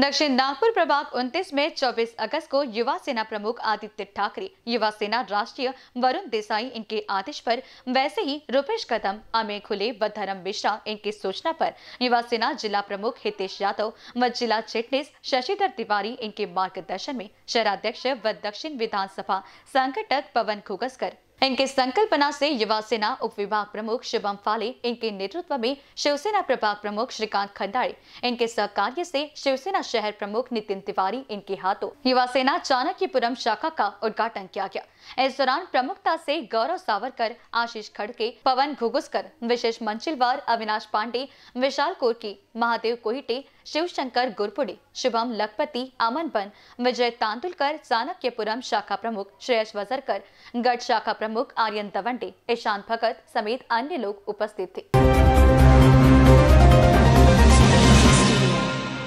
दक्षिण नागपुर प्रभाग 29 में 24 अगस्त को युवा सेना प्रमुख आदित्य ठाकरे युवा सेना राष्ट्रीय वरुण देसाई इनके आदेश पर वैसे ही रूपेश कदम अमेर खुले व धर्म मिश्रा इनकी सूचना पर युवा सेना जिला प्रमुख हितेश यादव व जिला चिटनेस शशिधर तिवारी इनके मार्गदर्शन में शहराध्यक्ष व दक्षिण विधानसभा संगठक पवन खुगसकर इनके संकल्पना से युवा सेना उप विभाग प्रमुख शुभम फाले इनके नेतृत्व में शिवसेना प्रभाग प्रमुख श्रीकांत खंडारे इनके सहकार्य से शिवसेना शहर प्रमुख नितिन तिवारी इनके हाथों युवा सेना चाणक्यपुरम शाखा का उद्घाटन किया गया इस दौरान प्रमुखता से गौरव सावरकर आशीष खड़के पवन घुगुसकर विशेष मंचिलवार अविनाश पांडे विशाल कोरकी महादेव कोहिटे शिवशंकर गुरपुड़े शुभम लखपति अमन बन विजय तांतुलकर चाणक्यपुरम शाखा प्रमुख श्रेयस वजरकर गढ़ शाखा प्रमुख प्रमुख आर्यन तवंडे ईशांत भगत समेत अन्य लोग उपस्थित थे